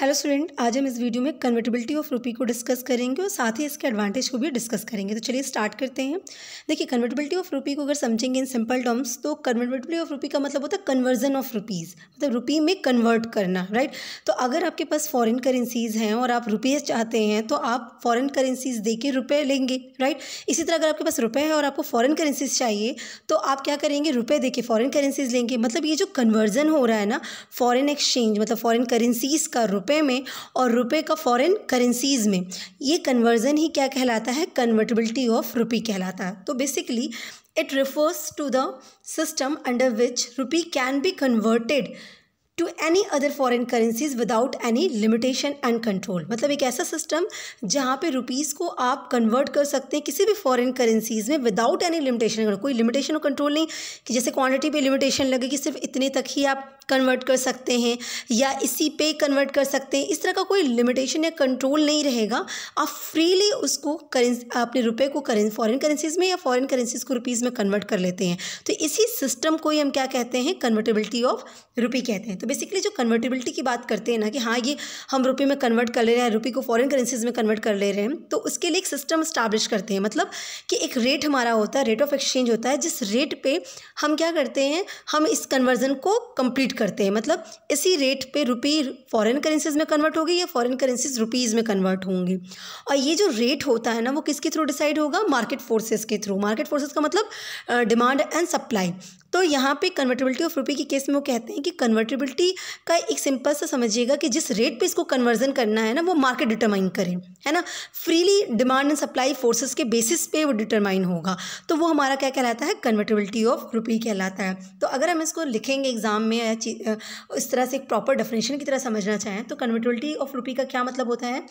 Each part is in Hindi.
हेलो स्टूडेंट आज हम इस वीडियो में कन्वर्टेबिलिटी ऑफ रुपी को डिस्कस करेंगे और साथ ही इसके एडवांटेज को भी डिस्कस करेंगे तो चलिए स्टार्ट करते हैं देखिए कन्वर्टेबिलिटी ऑफ रुपी को अगर समझेंगे इन सिंपल टर्म्स तो कन्वर्टेबिलिटी ऑफ रुपी का मतलब होता है कन्वर्जन ऑफ रुपीज़ मतलब रुपी में कन्वर्ट करना राइट तो अगर आपके पास फॉरन करेंसीज़ हैं और आप रुपये चाहते हैं तो आप फॉरन करेंसीज़ दे के रुपये लेंगे राइट इसी तरह अगर आपके पास रुपये है और आपको फॉरन करेंसीज़ चाहिए तो आप क्या करेंगे रुपये दे के फॉरन करेंसीज़ लेंगे मतलब ये जो कन्वर्जन हो रहा है ना फॉरन एक्सचेंज मतलब फॉरन करेंसीज़ का रुपये रुपए में और रुपए का फॉरेन करेंसीज़ में ये कन्वर्ज़न ही क्या कहलाता है कन्वर्टेबिलिटी ऑफ रुपी कहलाता है तो basically it refers to the system under which rupee can be converted to any other foreign currencies without any limitation and control मतलब एक ऐसा सिस्टम जहाँ पे रुपीज़ को आप कन्वर्ट कर सकते हैं किसी भी फॉरन करेंसीज़ में विदाउट एनी लिमिटेशन कोई लिमिटेशन और कंट्रोल नहीं कि जैसे क्वान्टिटी पर लिमिटेशन लगे कि सिर्फ इतने तक ही आप कन्वर्ट कर सकते हैं या इसी पे कन्वर्ट कर सकते हैं इस तरह का कोई लिमिटेशन या कंट्रोल नहीं रहेगा आप फ्रीली उसको करेंस अपने रुपए को करें फॉरेन करेंसीज़ में या फॉरेन करेंसीज़ को रुपीज़ में कन्वर्ट कर लेते हैं तो इसी सिस्टम को ही हम क्या कहते हैं कन्वर्टेबिलिटी ऑफ रुपी कहते हैं तो बेसिकली जो कन्वर्टेबिलिटी की बात करते हैं ना कि हाँ ये हम रुपये में कन्वर्ट कर ले रहे हैं रुपये को फॉरेन करेंसीज में कन्वर्ट कर ले रहे हैं तो उसके लिए एक सिस्टम स्टैब्लिश करते हैं मतलब कि एक रेट हमारा होता है रेट ऑफ एक्सचेंज होता है जिस रेट पर हम क्या करते हैं हम इस कन्वर्जन को कम्प्लीट करते हैं मतलब इसी रेट पर रुपये फ़ॉरन करेंसीज में कन्वर्ट होगी या फॉरन करेंसीज रुपीज़ में कन्वर्ट होंगे और ये जो रेट होता है ना वो किसके थ्रू डिसाइड होगा मार्केट फोर्सेज के थ्रू मार्केट फोर्सेज का मतलब डिमांड एंड सप्लाई तो यहाँ पे कन्वर्टेबिलिटी ऑफ रुपये के केस में वो कहते हैं कि कन्वर्टेबिलिटी का एक सिंपल सा समझिएगा कि जिस रेट पे इसको कन्वर्जन करना है ना वो मार्केट डिटरमाइन करें है ना freely demand and supply forces के बेसिस पे वो डिटरमाइन होगा तो वो हमारा क्या कहलाता है कन्वर्टेबिलिटी ऑफ रुपी कहलाता है तो अगर हम इसको लिखेंगे एग्जाम में या इस तरह से एक प्रॉपर डेफिनेशन की तरह समझना चाहें तो कन्वर्टेबिलिटी ऑफ रुपी का क्या मतलब होता है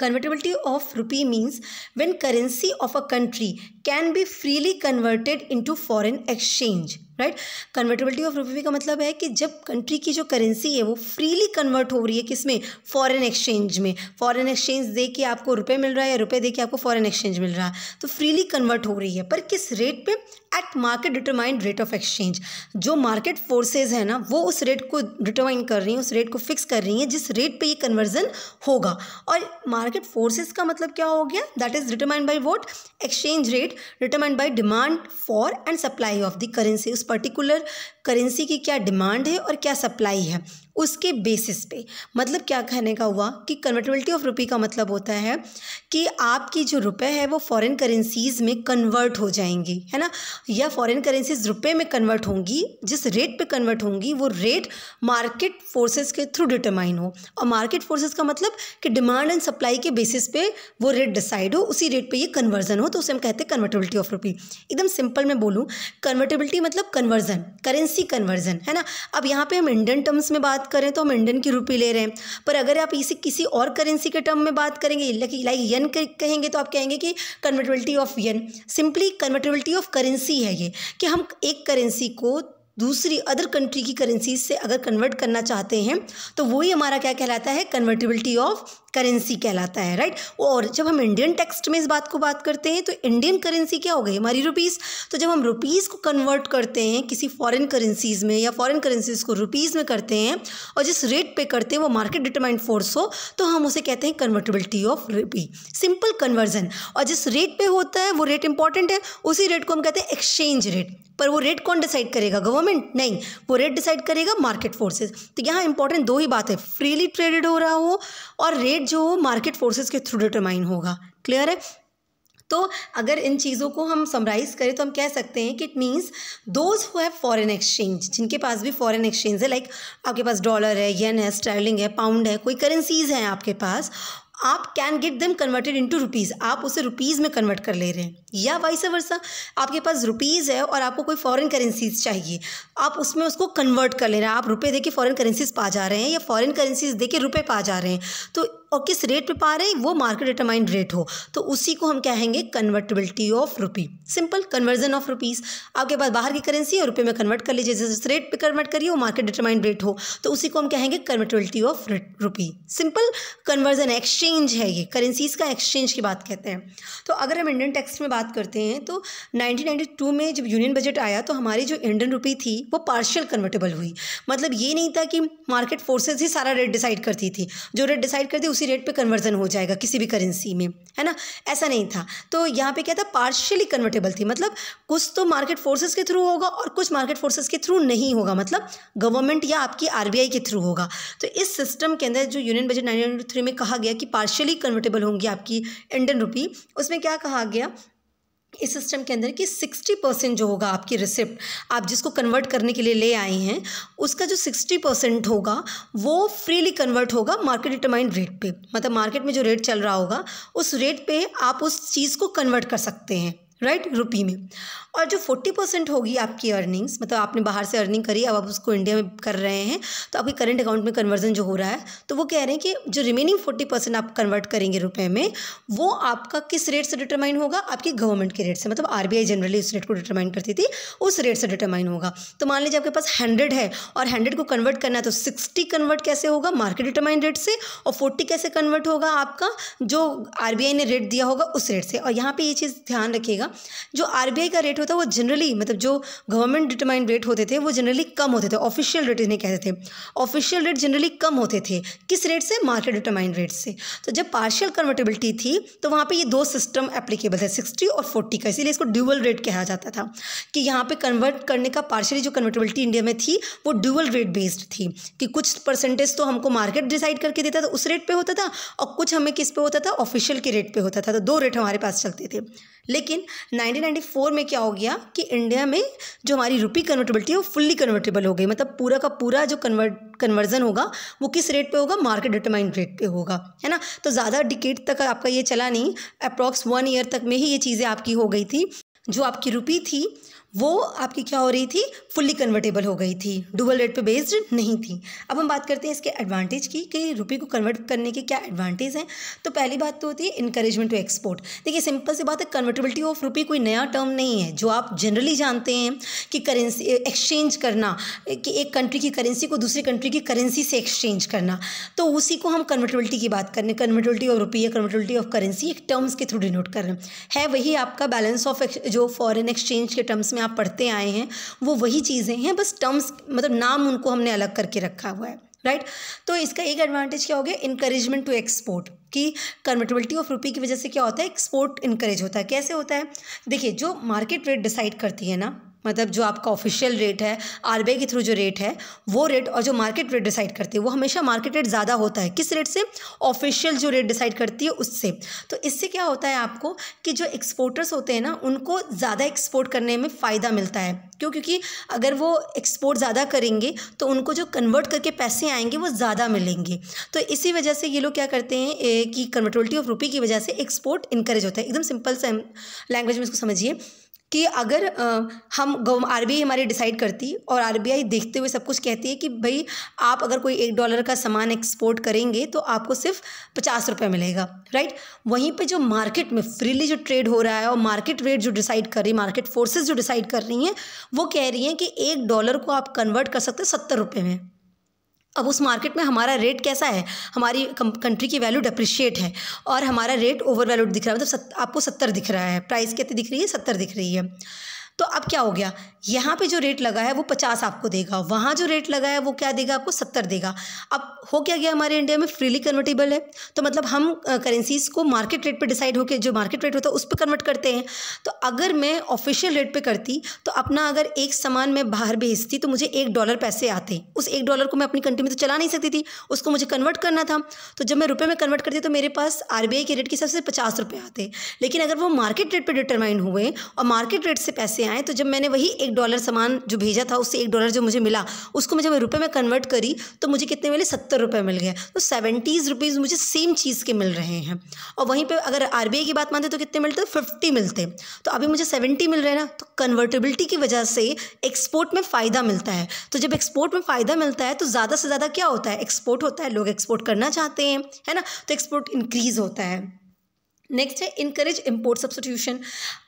Convertibility of rupee means when currency of a country can be freely converted into foreign exchange. Right convertibility of rupee का मतलब है कि जब कंट्री की जो करेंसी है वो फ्रीली कन्वर्ट हो रही है किसमें फॉरेन एक्सचेंज में फॉरेन एक्सचेंज दे के आपको रुपए मिल रहा है या रुपए दे के आपको फॉरेन एक्सचेंज मिल रहा है तो फ्रीली कन्वर्ट हो रही है पर किस रेट पे at market determined rate of exchange जो मार्केट फोर्सेज है ना वो उस रेट को डिटरमाइन कर रही हैं उस रेट को फिक्स कर रही हैं जिस रेट पर ये कन्वर्जन होगा और मार्केट फोर्सेज का मतलब क्या हो गया that is determined by what exchange rate determined by demand for and supply of the currency उस पर्टिकुलर करेंसी की क्या डिमांड है और क्या सप्लाई है उसके बेसिस पे मतलब क्या कहने का हुआ कि कन्वर्टेबिलिटी ऑफ रुपी का मतलब होता है कि आपकी जो रुपए है वो फॉरेन करेंसीज़ में कन्वर्ट हो जाएंगी है ना या फॉरेन करेंसीज़ रुपए में कन्वर्ट होंगी जिस रेट पे कन्वर्ट होंगी वो रेट मार्केट फोर्सेस के थ्रू डिटरमाइन हो और मार्केट फोर्सेस का मतलब कि डिमांड एंड सप्लाई के बेसिस पे वो रेट डिसाइड हो उसी रेट पे ये कन्वर्जन हो तो उसे हम कहते हैं कन्वर्टेबिलिटी ऑफ रुपी एकदम सिंपल मैं बोलूँ कन्वर्टेबिलिटी मतलब कन्वर्जन करेंसी कन्वर्जन है ना अब यहाँ पर हम इंडियन टर्म्स में बात बात करें तो हम इंडियन की रुपी ले रहे हैं पर अगर आप इसे किसी और करेंसी के टर्म में बात करेंगे लाइक यन कहेंगे तो आप कहेंगे कि convertibility of yen simply convertibility of currency है ये कि हम एक करेंसी को दूसरी अदर कंट्री की करेंसीज से अगर कन्वर्ट करना चाहते हैं तो वही हमारा क्या कहलाता है कन्वर्टिबिलिटी ऑफ करेंसी कहलाता है राइट और जब हम इंडियन टेक्स्ट में इस बात को बात करते हैं तो इंडियन करेंसी क्या हो गई हमारी रुपीज़ तो जब हम रुपीज़ को कन्वर्ट करते हैं किसी फॉरेन करेंसीज़ में या फॉरेन करेंसीज़ को रुपीज़ में करते हैं और जिस रेट पे करते हैं वो मार्केट डिटरमाइंड फोर्स हो तो हम उसे कहते हैं convertibility of rupee simple conversion और जिस रेट पर होता है वो रेट इंपॉर्टेंट है उसी रेट को हम कहते हैं एक्सचेंज रेट पर वो रेट कौन डिसाइड करेगा गवर्नमेंट नहीं वो रेट डिसाइड करेगा मार्केट फोर्सेज तो यहाँ इंपॉर्टेंट दो ही बात है फ्रीली ट्रेडेड हो रहा हो और रेट जो हो मार्केट फोर्सेज के थ्रू डिटरमाइन होगा क्लियर है तो अगर इन चीज़ों को हम समराइज़ करें तो हम कह सकते हैं कि it means those who have foreign exchange जिनके पास भी फॉरेन एक्सचेंज है लाइक आपके पास डॉलर है येन है स्टर्लिंग है पाउंड है कोई करेंसीज हैं आपके पास आप can get them converted into rupees आप उसे रुपीज़ में कन्वर्ट कर ले रहे हैं या वाइस वर्सा आपके पास रुपीज़ है और आपको कोई फॉरेन करेंसीज चाहिए आप उसमें उसको कन्वर्ट कर ले रहे हैं आप रुपए दे के फॉरेन करेंसीज पा जा रहे हैं या फॉरेन करेंसीज दे के रुपए पा जा रहे हैं तो और किस रेट पे पा रहे हैं वो मार्केट डिटरमाइंड रेट हो तो उसी को हम कहेंगे convertibility of rupee simple conversion of rupees आपके पास बाहर की करेंसी है रुपये में कन्वर्ट कर लीजिए जिस रेट पे कन्वर्ट करिए वो मार्केट डिटरमाइंड रेट हो तो उसी को हम कहेंगे convertibility of rupee simple conversion exchange है ये करेंसीज़ का एक्सचेंज की बात कहते हैं तो अगर हम इंडियन टैक्स में बात करते हैं तो नाइनटीन में जब यूनियन बजट आया तो हमारी जो इंडियन रुपी थी वो पार्शियल कन्वर्टेबल हुई मतलब ये नहीं था कि मार्केट फोर्सेज ही सारा रेट डिसाइड करती थी जो रेट डिसाइड करती उसी रेट पे कन्वर्जन हो जाएगा किसी भी करेंसी में है ना ऐसा नहीं था तो यहाँ पे क्या था पार्शियली कन्वर्टेबल थी मतलब कुछ तो मार्केट फोर्सेस के थ्रू होगा और कुछ मार्केट फोर्सेस के थ्रू नहीं होगा मतलब गवर्नमेंट या आपकी आरबीआई के थ्रू होगा तो इस सिस्टम के अंदर जो यूनियन बजट नाइनटीन में कहा गया कि पार्शियली कन्वर्टेबल होंगी आपकी इंडियन रुपी उसमें क्या कहा गया इस सिस्टम के अंदर कि 60 परसेंट जो होगा आपकी रिसिप्ट आप जिसको कन्वर्ट करने के लिए ले आए हैं उसका जो 60 परसेंट होगा वो फ्रीली कन्वर्ट होगा मार्केट डिटरमाइंड रेट पे मतलब मार्केट में जो रेट चल रहा होगा उस रेट पे आप उस चीज़ को कन्वर्ट कर सकते हैं राइट right? रुपी में और जो फोर्टी परसेंट होगी आपकी अर्निंग्स मतलब आपने बाहर से अर्निंग करी अब आप उसको इंडिया में कर रहे हैं तो आपके करंट अकाउंट में कन्वर्जन जो हो रहा है तो वो कह रहे हैं कि जो रिमेनिंग फोर्टी परसेंट आप कन्वर्ट करेंगे रुपए में वो आपका किस रेट से डिटरमाइन होगा आपकी गवर्नमेंट के रेट से मतलब आर जनरली उस रेट को डिटरमाइन करती थी उस रेट से डिटरमाइन होगा तो मान लीजिए आपके पास हंड्रेड है और हंड्रेड को कन्वर्ट करना है तो सिक्सटी कन्वर्ट कैसे होगा मार्केट डिटरमाइन रेट से और फोर्टी कैसे कन्वर्ट होगा आपका जो आर ने रेट दिया होगा उस रेट से और यहाँ पर ये चीज़ ध्यान रखिएगा ना जो आर का रेट होता है वो जनरली मतलब जो गवर्नमेंट डिटरमाइंड रेट होते थे वो जनरली कम होते थे ऑफिशियल रेट इन्हें कहते थे ऑफिशियल रेट जनरली कम होते थे किस रेट से मार्केट डिटरमाइंड रेट से तो जब पार्शियल कन्वर्टेबिलिटी थी तो वहाँ पर ये दो सिस्टम एप्लीकेबल है सिक्सटी और फोर्टी का इसीलिए इसको ड्यूअल रेट कहा जाता था कि यहाँ पर कन्वर्ट करने का पार्शियली जो कन्वर्टेबिलिटी इंडिया में थी वो ड्यूअल रेट बेस्ड थी कि कुछ परसेंटेज तो हमको मार्केट डिसाइड करके देता था उस रेट पर होता था और कुछ हमें किस पे होता था ऑफिशियल के रेट पे होता था तो दो रेट हमारे पास चलते थे लेकिन 1994 में क्या हो गया कि इंडिया में जो हमारी रुपी कन्वर्टेबिलिटी है वो फुल्ली कन्वर्टेबल हो गई मतलब पूरा का पूरा जो कन्वर्ट कन्वर्जन होगा वो किस रेट पे होगा मार्केट डिटरमाइंड रेट पे होगा है ना तो ज़्यादा डिकेट तक आपका ये चला नहीं अप्रॉक्स वन ईयर तक में ही ये चीज़ें आपकी हो गई थी जो आपकी रुपी थी वो आपकी क्या हो रही थी फुल्ली कन्वर्टेबल हो गई थी डुबल रेट पे बेस्ड नहीं थी अब हम बात करते हैं इसके एडवांटेज की कि रुपये को कन्वर्ट करने के क्या एडवांटेज हैं तो पहली बात तो होती है इंकरेजमेंट टू एक्सपोर्ट देखिए सिंपल सी बात है कन्वर्टेबिलिटी ऑफ रुपये कोई नया टर्म नहीं है जो आप जनरली जानते हैं कि करेंसी एक्सचेंज करना कि एक कंट्री की करेंसी को दूसरी कंट्री की करेंसी से एक्सचेंज करना तो उसी को हम कन्वर्टेबिलिटी की बात कर रहे हैं कन्वर्टेबिलिटी ऑफ रुपये कन्वर्टेबिलिटी ऑफ करेंसी एक टर्म्स के थ्रू डिनोट कर रहे हैं है वही आपका बैलेंस ऑफ जो फॉरन एक्सचेंज के टर्म्स में में आप पढ़ते आए हैं वो वही चीज़ें हैं बस टर्म्स मतलब नाम उनको हमने अलग करके रखा हुआ है राइट right? तो इसका एक एडवांटेज क्या हो गया इंकरेजमेंट टू एक्सपोर्ट कि कन्वर्टेबिलिटी ऑफ रुपी की वजह से क्या होता है एक्सपोर्ट इंकरेज होता है कैसे होता है देखिए जो मार्केट रेट डिसाइड करती है ना मतलब जो आपका ऑफिशियल रेट है आर के थ्रू जो रेट है वो रेट और जो मार्केट रेट डिसाइड करती है वो हमेशा मार्केट रेट ज़्यादा होता है किस रेट से ऑफिशियल जो रेट डिसाइड करती है उससे तो इससे क्या होता है आपको कि जो एक्सपोर्टर्स होते हैं ना उनको ज़्यादा एक्सपोर्ट करने में फ़ायदा मिलता है क्यों क्योंकि अगर वो एक्सपोर्ट ज़्यादा करेंगे तो उनको जो कन्वर्ट करके पैसे आएंगे वो ज़्यादा मिलेंगे तो इसी वजह से ये लोग क्या करते हैं कि कन्वर्टोलिटी ऑफ रुपी की वजह से एक्सपोर्ट इंकरेज होता है एकदम सिंपल से लैंग्वेज में इसको समझिए कि अगर हम गव आर हमारे डिसाइड करती और आर देखते हुए सब कुछ कहती है कि भाई आप अगर कोई एक डॉलर का सामान एक्सपोर्ट करेंगे तो आपको सिर्फ पचास रुपये मिलेगा राइट वहीं पे जो मार्केट में फ्रीली जो ट्रेड हो रहा है और मार्केट रेट जो डिसाइड कर रही है मार्केट फोर्सेज जो डिसाइड कर रही हैं वो कह रही हैं कि एक डॉलर को आप कन्वर्ट कर सकते हैं सत्तर रुपये में अब उस मार्केट में हमारा रेट कैसा है हमारी कंट्री की वैल्यू डिप्रिशिएट है और हमारा रेट ओवर वैल्यूड दिख रहा है मतलब सत, आपको सत्तर दिख रहा है प्राइस कितनी दिख रही है सत्तर दिख रही है तो अब क्या हो गया यहाँ पे जो रेट लगा है वो पचास आपको देगा वहाँ जो रेट लगा है वो क्या देगा आपको सत्तर देगा अब हो क्या गया हमारे इंडिया में फ्रीली कन्वर्टेबल है तो मतलब हम करेंसीज को मार्केट रेट पे डिसाइड होकर जो मार्केट रेट होता है उस पर कन्वर्ट करते हैं तो अगर मैं ऑफिशियल रेट पर करती तो अपना अगर एक सामान मैं बाहर भेजती तो मुझे एक डॉलर पैसे आते उस एक डॉलर को मैं अपनी कंट्री में तो चला नहीं सकती थी उसको मुझे कन्वर्ट करना था तो जब मैं रुपये में कन्वर्ट करती तो मेरे पास आर के रेट के हिसाब से पचास रुपये आते लेकिन अगर वो मार्केट रेट पर डिटरमाइन हुए और मार्केट रेट से पैसे आए तो जब मैंने वही एक डॉलर सामान जो भेजा था उससे एक डॉलर जो मुझे मिला उसको मैं जब रुपये में कन्वर्ट करी तो मुझे कितने मिले सत्तर रुपये मिल गए तो सेवेंटीज़ रुपीज़ मुझे सेम चीज़ के मिल रहे हैं और वहीं पर अगर आर की बात मानते तो कितने मिलते फिफ्टी मिलते तो अभी मुझे सेवेंटी मिल रहे ना तो कन्वर्टेबिलिटी की वजह से एक्सपोर्ट में फ़ायदा मिलता है तो जब एक्सपोर्ट में फ़ायदा मिलता है तो ज़्यादा से ज़्यादा क्या होता है एक्सपोर्ट होता है लोग एक्सपोर्ट करना चाहते हैं है ना तो एक्सपोर्ट इंक्रीज़ होता है नेक्स्ट है इनकरेज इम्पोर्ट सब्सटीट्यूशन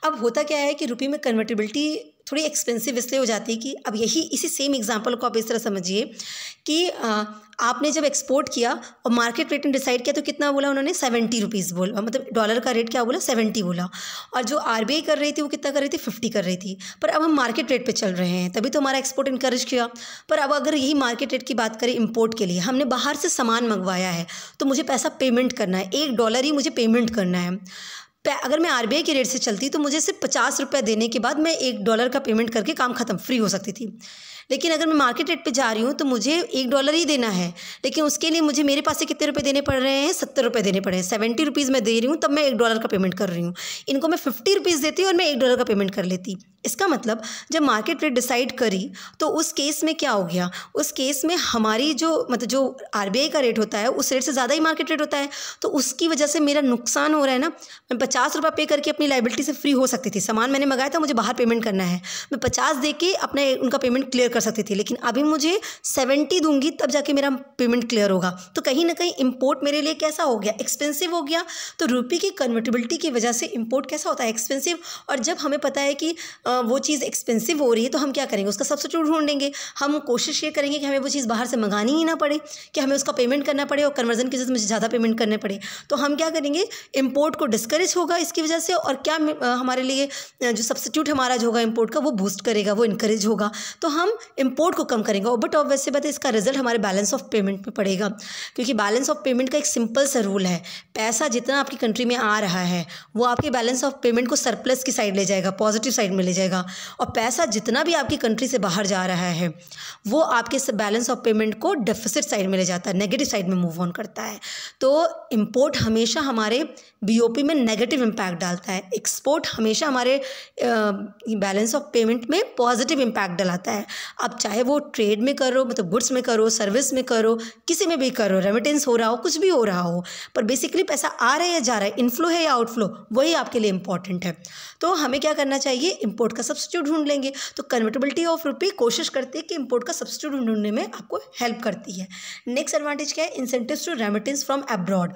अब होता क्या है कि रुपये में कन्वर्टेबिलिटी थोड़ी एक्सपेंसिव इसलिए हो जाती है कि अब यही इसी सेम एग्जांपल को आप इस तरह समझिए कि आ, आपने जब एक्सपोर्ट किया और मार्केट रेट ने डिसाइड किया तो कितना बोला उन्होंने सेवेंटी रुपीज़ बोला मतलब डॉलर का रेट क्या बोला सेवेंटी बोला और जो आर कर रही थी वो कितना कर रही थी फिफ्टी कर रही थी पर अब हम मार्केट रेट पर चल रहे हैं तभी तो हमारा एक्सपोर्ट इंकरेज किया पर अब अगर यही मार्केट रेट की बात करें इम्पोर्ट के लिए हमने बाहर से सामान मंगवाया है तो मुझे पैसा पेमेंट करना है एक डॉलर ही मुझे पेमेंट करना है अगर मैं आर के रेट से चलती तो मुझे सिर्फ पचास रुपये देने के बाद मैं एक डॉलर का पेमेंट करके काम ख़त्म फ्री हो सकती थी लेकिन अगर मैं मार्केट रेट पे जा रही हूँ तो मुझे एक डॉलर ही देना है लेकिन उसके लिए मुझे मेरे पास से कितने रुपए देने पड़ रहे हैं सत्तर रुपये देने पड़े हैं सेवेंटी रुपीज़ मैं दे रही हूँ तब मैं एक डॉलर का पेमेंट कर रही हूँ इनको मैं फिफ्टी रुपीज़ देती हूँ और मैं एक डॉलर का पेमेंट कर लेती इसका मतलब जब मार्केट रेट डिसाइड करी तो उस केस में क्या हो गया उस केस में हमारी जो मतलब जो आर का रेट होता है उस रेट से ज़्यादा ही मार्केट रेट होता है तो उसकी वजह से मेरा नुकसान हो रहा है ना मैं पचास रुपये पे करके अपनी लाइबिलिटी से फ्री हो सकती थी सामान मैंने मंगाया था मुझे बाहर पेमेंट करना है मैं पचास दे के अपने उनका पेमेंट क्लियर कर सकती थी लेकिन अभी मुझे सेवेंटी दूंगी तब जाके मेरा पेमेंट क्लियर होगा तो कहीं ना कहीं इम्पोर्ट मेरे लिए कैसा हो गया एक्सपेंसिव हो गया तो रुपये की कन्वर्टेबिलिटी की वजह से इम्पोर्ट कैसा होता है एक्सपेंसिव और जब हमें पता है कि वो चीज़ एक्सपेंसिव हो रही है तो हम क्या करेंगे उसका सब्सिट्यूट ढूंढेंगे हम कोशिश ये करेंगे कि हमें वो चीज़ बाहर से मंगानी ही ना पड़े कि हमें उसका पेमेंट करना पड़े और कन्वर्जन की वजह से मुझे ज़्यादा पेमेंट करने पड़े तो हम क्या करेंगे इम्पोर्ट को डिस्करेज होगा इसकी वजह से और क्या हमारे लिए जो सब्सिट्यूट हमारा जो होगा इम्पोर्ट का वो बूस्ट करेगा वो इंकरेज होगा तो हम इम्पोर्ट को कम करेंगे बट ऑब बात इसका रिजल्ट हमारे बैलेंस ऑफ पेमेंट में पड़ेगा क्योंकि बैलेंस ऑफ पेमेंट का एक सिंपल सा रूल है पैसा जितना आपकी कंट्री में आ रहा है वो आपके बैलेंस ऑफ पेमेंट को सरप्लस की साइड ले जाएगा पॉजिटिव साइड में ले जाएगा जाएगा और पैसा जितना भी आपकी कंट्री से बाहर जा रहा है वो आपके बैलेंस ऑफ पेमेंट को डेफिसिट साइड में ले जाता है नेगेटिव साइड में मूव ऑन करता है तो इम्पोर्ट हमेशा हमारे बीओपी में नेगेटिव इम्पैक्ट डालता है एक्सपोर्ट हमेशा हमारे बैलेंस ऑफ पेमेंट में पॉजिटिव इम्पैक्ट डलाता है आप चाहे वो ट्रेड में करो मतलब गुड्स में करो सर्विस में करो किसी में भी करो रेमिटेंस हो रहा हो कुछ भी हो रहा हो पर बेसिकली पैसा आ रहा है या जा रहा है इनफ्लो है या आउटफ्लो वही आपके लिए इंपॉर्टेंट है तो हमें क्या करना चाहिए इम्पोर्ट इम्पोर्ट का सब्सिट्यूट ढूंढ लेंगे तो कन्वर्टेबिलिटी ऑफ रुपी कोशिश करती है कि इम्पोर्ट का सब्सिट्यूट ढूंढने में आपको हेल्प करती है नेक्स्ट एडवांटेज क्या है incentive to remittance from abroad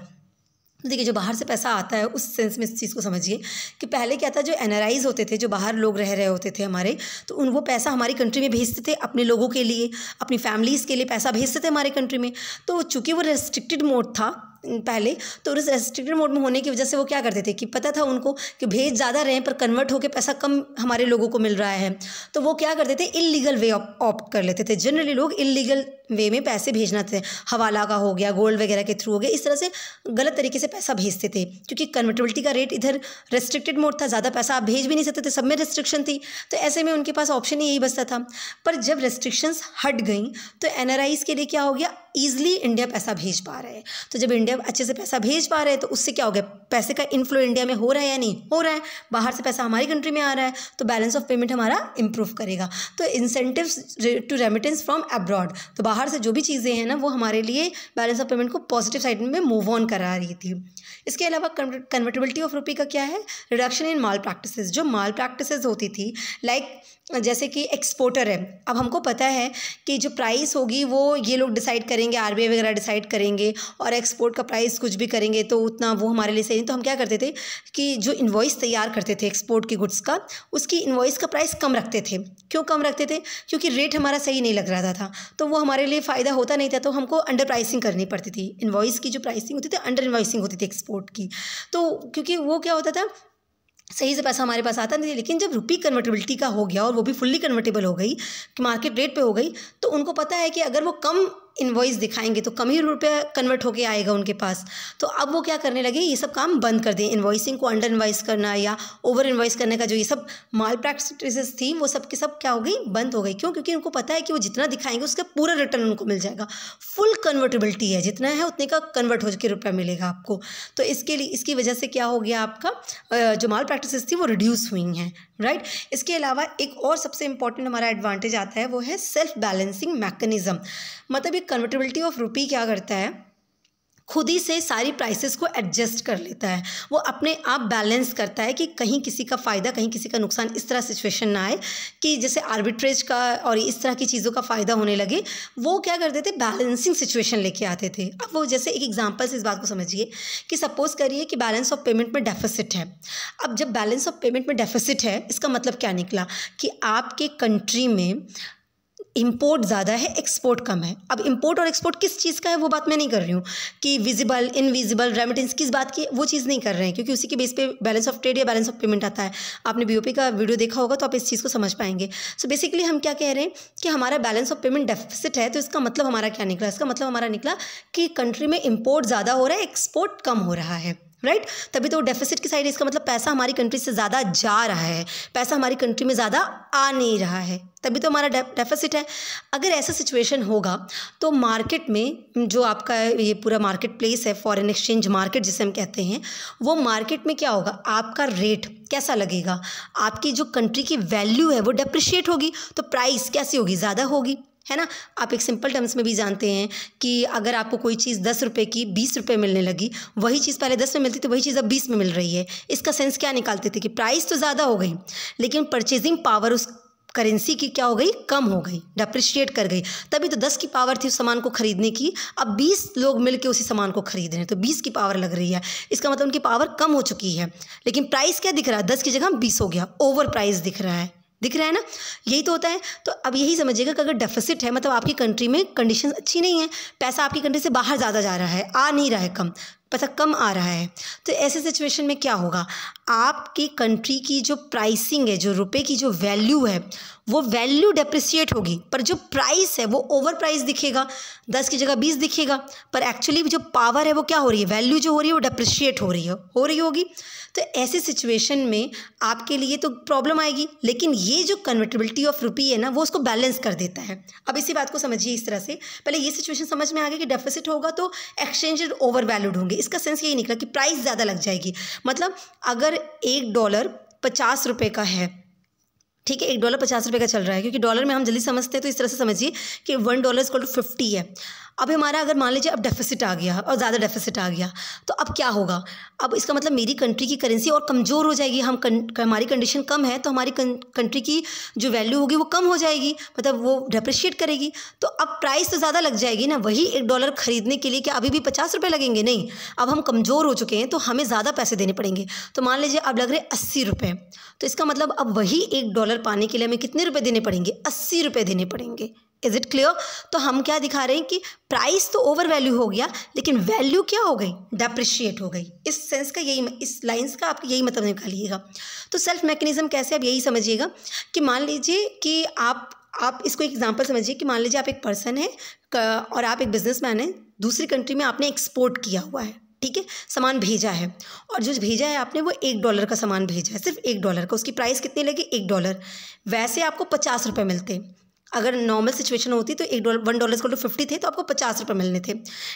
देखिए जो बाहर से पैसा आता है उस सेंस में इस चीज़ को समझिए कि पहले क्या था जो एन होते थे जो बाहर लोग रह रहे होते थे हमारे तो उन वो पैसा हमारी कंट्री में भेजते थे अपने लोगों के लिए अपनी फैमिलीज़ के लिए पैसा भेजते थे हमारे कंट्री में तो चूँकि वो रेस्ट्रिक्टेड मोड था पहले तो उस रेस्ट्रिक्टेड मोड में होने की वजह से वो क्या करते थे कि पता था उनको कि भेज ज़्यादा रहे पर कन्वर्ट होकर पैसा कम हमारे लोगों को मिल रहा है तो वो क्या करते थे इलीगल वे ऑप्ट कर लेते थे जनरली लोग इलीगल वे में पैसे भेजना थे हवाला का हो गया गोल्ड वगैरह के थ्रू हो गया इस तरह से गलत तरीके से पैसा भेजते थे क्योंकि कन्वर्टेबिलिटी का रेट इधर रेस्ट्रिक्टेड मोड था ज़्यादा पैसा आप भेज भी नहीं सकते थे सब में रेस्ट्रिक्शन थी तो ऐसे में उनके पास ऑप्शन ही यही बचता था पर जब रेस्ट्रिक्शंस हट गई तो एन के लिए क्या हो गया ईजिली इंडिया पैसा भेज पा रहे हैं तो जब इंडिया इंडिया अच्छे से पैसा भेज पा रहे हैं तो उससे क्या हो गया पैसे का इन्फ्लो इंडिया में हो रहा है या नहीं हो रहा है बाहर से पैसा हमारी कंट्री में आ रहा है तो बैलेंस ऑफ पेमेंट हमारा इंप्रूव करेगा तो incentive to remittance from abroad तो बाहर से जो भी चीज़ें हैं ना वो हमारे लिए बैलेंस ऑफ पेमेंट को पॉजिटिव साइड में मूव ऑन करा रही थी इसके अलावा कन्वर्टेबिलिटी ऑफ रुपी का क्या है रिडक्शन इन माल प्रैक्टिस जो माल प्रैक्टिस होती थी लाइक like, जैसे कि एक्सपोर्टर है अब हमको पता है कि जो प्राइस होगी वो ये लोग डिसाइड करेंगे आर वगैरह डिसाइड करेंगे और एक्सपोर्ट का प्राइस कुछ भी करेंगे तो उतना वो हमारे लिए सही नहीं तो हम क्या करते थे कि जो इन्वाइस तैयार करते थे एक्सपोर्ट के गुड्स का उसकी इन्वाइस का प्राइस कम रखते थे क्यों कम रखते थे क्योंकि रेट हमारा सही नहीं लग रहा था तो वो हमारे लिए फ़ायदा होता नहीं था तो हमको अंडर प्राइसिंग करनी पड़ती थी इन्वाइस की जो प्राइसिंग होती थी अंडर इन्वाइसिंग होती थी एक्सपोर्ट की तो क्योंकि वो क्या होता था सही से पैसा हमारे पास आता नहीं लेकिन जब रुपी कन्वर्टेबिलिटी का हो गया और वो भी फुल्ली कन्वर्टेबल हो गई मार्केट रेट पे हो गई तो उनको पता है कि अगर वो कम इन्वॉइस दिखाएंगे तो कम ही रुपया कन्वर्ट होके आएगा उनके पास तो अब वो क्या करने लगे ये सब काम बंद कर दें इन्वॉइसिंग को अंडर इन्वाइस करना या ओवर इन्वाइस करने का जो ये सब माल प्रैक्टिस थी वो सब के सब क्या हो गई बंद हो गई क्यों क्योंकि उनको पता है कि वो जितना दिखाएंगे उसका पूरा रिटर्न उनको मिल जाएगा फुल कन्वर्टेबिलिटी है जितना है उतने का कन्वर्ट होकर रुपया मिलेगा आपको तो इसके लिए इसकी वजह से क्या हो गया आपका जो माल प्रैक्टिस थी वो रिड्यूस हुई हैं राइट इसके अलावा एक और सबसे इंपॉर्टेंट हमारा एडवांटेज आता है वो है सेल्फ बैलेंसिंग मैकेनिज्म मतलब ये कन्वर्टेबिलिटी ऑफ रुपी क्या करता है खुद ही से सारी प्राइसेस को एडजस्ट कर लेता है वो अपने आप बैलेंस करता है कि कहीं किसी का फ़ायदा कहीं किसी का नुकसान इस तरह सिचुएशन ना आए कि जैसे आर्बिट्रेज का और इस तरह की चीज़ों का फ़ायदा होने लगे वो क्या करते थे बैलेंसिंग सिचुएशन लेके आते थे अब वो जैसे एक एग्जाम्पल से इस बात को समझिए कि सपोज़ करिए कि बैलेंस ऑफ पेमेंट में डेफिसिट है अब जब बैलेंस ऑफ पेमेंट में डेफिसिट है इसका मतलब क्या निकला कि आपके कंट्री में इम्पोर्ट ज़्यादा है एक्सपोर्ट कम है अब इम्पोर्ट और एक्सपोर्ट किस चीज़ का है वो बात मैं नहीं कर रही हूँ कि विजिबल इनविजिबल रेमिटेंस किस बात की वो चीज़ नहीं कर रहे हैं क्योंकि उसी के बेस पे बैलेंस ऑफ ट्रेड या बैलेंस ऑफ पेमेंट आता है आपने बी का वीडियो देखा होगा तो आप इस चीज़ को समझ पाएंगे सो so बेसिकली हम क्या कह रहे हैं कि हमारा बैलेंस ऑफ पेमेंट डेफिसिट है तो इसका मतलब हमारा क्या निकला इसका मतलब हमारा निकला कि कंट्री में इम्पोर्ट ज़्यादा हो रहा है एक्सपोर्ट कम हो रहा है राइट right? तभी तो डेफिसिट की साइड इसका मतलब पैसा हमारी कंट्री से ज़्यादा जा रहा है पैसा हमारी कंट्री में ज़्यादा आ नहीं रहा है तभी तो हमारा डेफिसिट है अगर ऐसा सिचुएशन होगा तो मार्केट में जो आपका ये पूरा मार्केट प्लेस है फॉरेन एक्सचेंज मार्केट जिसे हम कहते हैं वो मार्केट में क्या होगा आपका रेट कैसा लगेगा आपकी जो कंट्री की वैल्यू है वो डेप्रिशिएट होगी तो प्राइस कैसी होगी ज़्यादा होगी है ना आप एक सिंपल टर्म्स में भी जानते हैं कि अगर आपको कोई चीज़ दस रुपये की बीस रुपये मिलने लगी वही चीज़ पहले दस में मिलती थी वही चीज़ अब बीस में मिल रही है इसका सेंस क्या निकालते थे कि प्राइस तो ज़्यादा हो गई लेकिन परचेजिंग पावर उस करेंसी की क्या हो गई कम हो गई डप्रिशिएट कर गई तभी तो दस की पावर थी उस सामान को खरीदने की अब बीस लोग मिलकर उसी सामान को खरीद रहे हैं तो बीस की पावर लग रही है इसका मतलब उनकी पावर कम हो चुकी है लेकिन प्राइस क्या दिख रहा है दस की जगह बीस हो गया ओवर प्राइस दिख रहा है दिख रहा है ना यही तो होता है तो अब यही समझिएगा कि अगर डेफिसिट है मतलब आपकी कंट्री में कंडीशन अच्छी नहीं है पैसा आपकी कंट्री से बाहर ज़्यादा जा रहा है आ नहीं रहा है कम पता कम आ रहा है तो ऐसे सिचुएशन में क्या होगा आपकी कंट्री की जो प्राइसिंग है जो रुपए की जो वैल्यू है वो वैल्यू डेप्रिसिएट होगी पर जो प्राइस है वो ओवर प्राइस दिखेगा दस की जगह बीस दिखेगा पर एक्चुअली जो पावर है वो क्या हो रही है वैल्यू जो हो रही है वो डेप्रिशिएट हो रही है हो रही होगी तो ऐसे सिचुएशन में आपके लिए तो प्रॉब्लम आएगी लेकिन ये जो कन्वर्टेबिलिटी ऑफ रुपी है ना वो उसको बैलेंस कर देता है अब इसी बात को समझिए इस तरह से पहले ये सिचुएशन समझ में आ गई कि डेफिसिट होगा तो एक्सचेंज ओवर वैल्यूड होंगे जाएगी इसका सेंस यही निकला कि प्राइस ज़्यादा लग जाएगी मतलब अगर एक डॉलर पचास रुपये का है ठीक है एक डॉलर पचास रुपये का चल रहा है क्योंकि डॉलर में हम जल्दी समझते हैं तो इस तरह से समझिए कि one dollar is to fifty है अब हमारा अगर मान लीजिए अब डेफिसिट आ गया और ज़्यादा डेफिसिट आ गया तो अब क्या होगा अब इसका मतलब मेरी कंट्री की करेंसी और कमज़ोर हो जाएगी हम हमारी कंडीशन कम है तो हमारी कं कंट्री की जो वैल्यू होगी वो कम हो जाएगी मतलब वो डेप्रिशिएट करेगी तो अब प्राइस तो ज़्यादा लग जाएगी ना वही एक डॉलर खरीदने के लिए क्या अभी भी पचास रुपये लगेंगे नहीं अब हम कमज़ोर हो चुके हैं तो हमें ज़्यादा पैसे देने पड़ेंगे तो मान लीजिए अब लग रहे अस्सी रुपये तो इसका मतलब अब वही एक डॉलर पाने के लिए हमें कितने रुपये देने पड़ेंगे अस्सी रुपये देने पड़ेंगे इज़ इट क्लियर तो हम क्या दिखा रहे हैं कि प्राइस तो ओवर वैल्यू हो गया लेकिन वैल्यू क्या हो गई डेप्रिशिएट हो गई इस सेंस का यही इस लाइंस का आप यही मतलब निकालिएगा तो सेल्फ मैकेनिज्म कैसे आप यही समझिएगा कि मान लीजिए कि आप आप इसको एक एग्जाम्पल समझिए कि मान लीजिए आप एक पर्सन है और आप एक बिजनेसमैन है दूसरी कंट्री में आपने एक्सपोर्ट किया हुआ है ठीक है सामान भेजा है और जो भेजा है आपने वो एक डॉलर का सामान भेजा है सिर्फ एक डॉलर का उसकी प्राइस कितनी लगी एक डॉलर वैसे आपको पचास रुपये मिलते अगर नॉर्मल सिचुएशन होती तो एक डॉलर वन डॉलर का फिफ्टी थे तो आपको पचास रुपये मिलने थे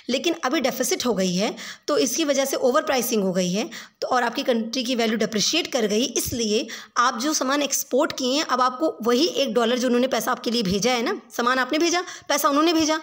लेकिन अभी डेफिसिट हो गई है तो इसकी वजह से ओवर प्राइसिंग हो गई है तो और आपकी कंट्री की वैल्यू डिप्रिशिएट कर गई इसलिए आप जो सामान एक्सपोर्ट किए हैं अब आपको वही एक डॉलर जो उन्होंने पैसा आपके लिए भेजा है ना सामान आपने भेजा पैसा उन्होंने भेजा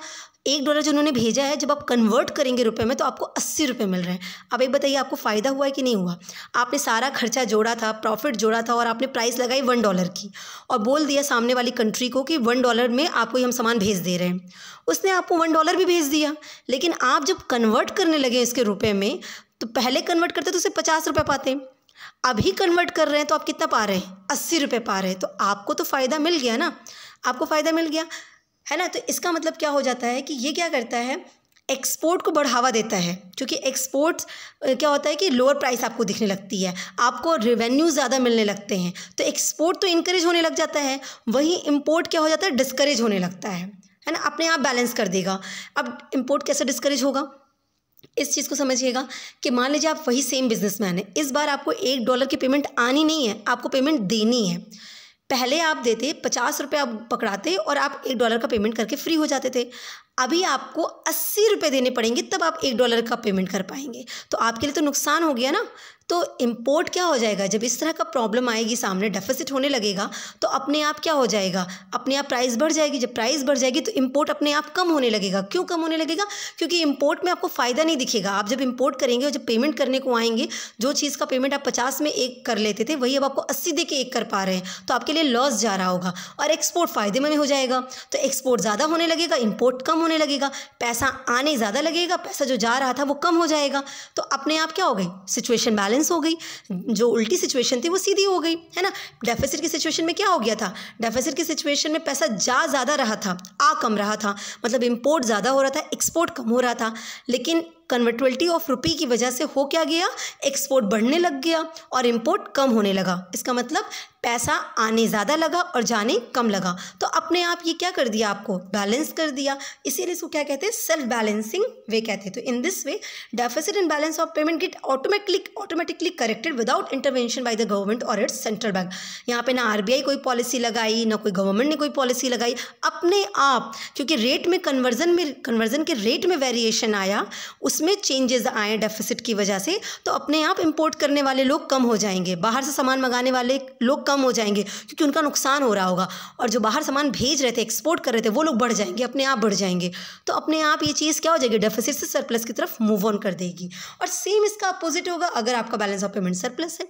एक डॉलर जो उन्होंने भेजा है जब आप कन्वर्ट करेंगे रुपए में तो आपको अस्सी रुपये मिल रहे हैं अब एक बताइए आपको फ़ायदा हुआ है कि नहीं हुआ आपने सारा खर्चा जोड़ा था प्रॉफिट जोड़ा था और आपने प्राइस लगाई वन डॉलर की और बोल दिया सामने वाली कंट्री को कि वन डॉलर में आपको हम सामान भेज दे रहे हैं उसने आपको वन डॉलर भी भेज दिया लेकिन आप जब कन्वर्ट करने लगे इसके रुपये में तो पहले कन्वर्ट करते तो उसे पचास रुपये पाते अभी कन्वर्ट कर रहे हैं तो आप कितना पा रहे हैं अस्सी रुपये पा रहे हैं तो आपको तो फ़ायदा मिल गया ना आपको फ़ायदा मिल गया है ना तो इसका मतलब क्या हो जाता है कि ये क्या करता है एक्सपोर्ट को बढ़ावा देता है क्योंकि एक्सपोर्ट्स क्या होता है कि लोअर प्राइस आपको दिखने लगती है आपको रेवेन्यू ज़्यादा मिलने लगते हैं तो एक्सपोर्ट तो इंकरेज होने लग जाता है वहीं इम्पोर्ट क्या हो जाता है डिस्करेज होने लगता है है ना अपने आप बैलेंस कर देगा अब इम्पोर्ट कैसे डिस्करेज होगा इस चीज़ को समझिएगा कि मान लीजिए आप वही सेम बिजनेसमैन है इस बार आपको एक डॉलर की पेमेंट आनी नहीं है आपको पेमेंट देनी है पहले आप देते पचास रुपये आप पकड़ाते और आप एक डॉलर का पेमेंट करके फ्री हो जाते थे अभी आपको अस्सी रुपये देने पड़ेंगे तब आप एक डॉलर का पेमेंट कर पाएंगे तो आपके लिए तो नुकसान हो गया ना तो इम्पोर्ट क्या हो जाएगा जब इस तरह का प्रॉब्लम आएगी सामने डेफिसिट होने लगेगा तो अपने आप क्या हो जाएगा अपने आप प्राइस बढ़ जाएगी जब प्राइस बढ़ जाएगी तो इम्पोर्ट अपने आप कम होने लगेगा क्यों कम होने लगेगा क्योंकि इम्पोर्ट में आपको फ़ायदा नहीं दिखेगा आप जब इम्पोर्ट करेंगे और जब पेमेंट करने को आएंगे जो चीज़ का पेमेंट आप पचास में एक कर लेते थे वही अब आपको अस्सी दे के एक कर पा रहे हैं तो आपके लिए लॉस जा रहा होगा और एक्सपोर्ट फ़ायदे में हो जाएगा तो एक्सपोर्ट ज़्यादा होने लगेगा इम्पोर्ट कम होने लगेगा पैसा आने ज़्यादा लगेगा पैसा जो जा रहा था वो कम हो जाएगा तो अपने आप क्या हो गई सिचुएशन बैलेंस हो गई जो उल्टी सिचुएशन थी वो सीधी हो गई है ना डेफिसिट की सिचुएशन में क्या हो गया था डेफिसिट की सिचुएशन में पैसा जा ज़्यादा रहा था आ कम रहा था मतलब इम्पोर्ट ज़्यादा हो रहा था एक्सपोर्ट कम हो रहा था लेकिन कन्वर्टिबिलिटी ऑफ रुपी की वजह से हो क्या गया एक्सपोर्ट बढ़ने लग गया और इम्पोर्ट कम होने लगा इसका मतलब पैसा आने ज़्यादा लगा और जाने कम लगा तो अपने आप ये क्या कर दिया आपको बैलेंस कर दिया इसीलिए इसको क्या कहते हैं सेल्फ बैलेंसिंग वे कहते हैं तो in this way deficit in balance of payment get automatically automatically corrected without intervention by the government और इट्स सेंट्रल बैंक यहाँ पे ना आरबीआई कोई पॉलिसी लगाई ना कोई गवर्नमेंट ने कोई पॉलिसी लगाई अपने आप क्योंकि रेट में कन्वर्जन में कन्वर्जन के रेट में वेरिएशन आया उस उसमें चेंजेस आए डेफिसिट की वजह से तो अपने आप इम्पोर्ट करने वाले लोग कम हो जाएंगे बाहर से सामान मंगाने वाले लोग कम हो जाएंगे क्योंकि उनका नुकसान हो रहा होगा और जो बाहर सामान भेज रहे थे एक्सपोर्ट कर रहे थे वो लोग बढ़ जाएंगे अपने आप बढ़ जाएंगे तो अपने आप ये चीज़ क्या हो जाएगी डेफिसिट से सरप्लस की तरफ मूव ऑन कर देगी और सेम इसका अपोजिट होगा अगर आपका बैलेंस ऑफ पेमेंट सरप्लस है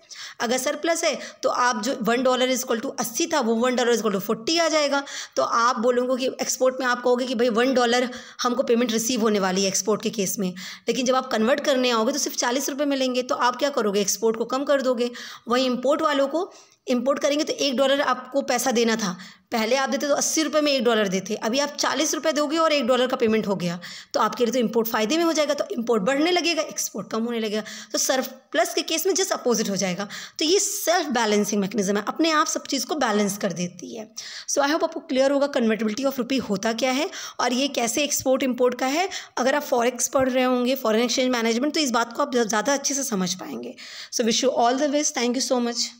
अगर सरप्लस है तो आप जो one dollar is equal to अस्सी था वो one dollar is equal to forty आ जाएगा तो आप बोलोगे कि एक्सपोर्ट में आप कहोगे कि भाई वन डॉलर हमको पेमेंट रिसीव होने वाली है एक्सपोर्ट के केस में लेकिन जब आप कन्वर्ट करने आओगे तो सिर्फ चालीस रुपये मिलेंगे तो आप क्या करोगे एक्सपोर्ट को कम कर दोगे वहीं इम्पोर्ट वालों को इम्पोर्ट करेंगे तो एक डॉलर आपको पैसा देना था पहले आप देते तो अस्सी रुपये में एक डॉलर देते अभी आप चालीस रुपये दोगे और एक डॉलर का पेमेंट हो गया तो आपके लिए तो इम्पोर्ट फायदे में हो जाएगा तो इम्पोर्ट बढ़ने लगेगा एक्सपोर्ट कम होने लगेगा तो सर्फ प्लस के केस में जस्ट अपोजिट हो जाएगा तो ये सेल्फ बैलेंसिंग मैकेनिज्म है अपने आप सब चीज़ को बैलेंस कर देती है सो आई होप आपको क्लियर होगा कन्वर्टेबिलिटी ऑफ रुपी होता क्या है और ये कैसे एक्सपोर्ट इम्पोर्ट का है अगर आप फॉरेक्स पढ़ रहे होंगे फॉरन एक्सचेंज मैनेजमेंट तो इस बात को आप ज़्यादा अच्छे से समझ पाएंगे so wish you all the best thank you so much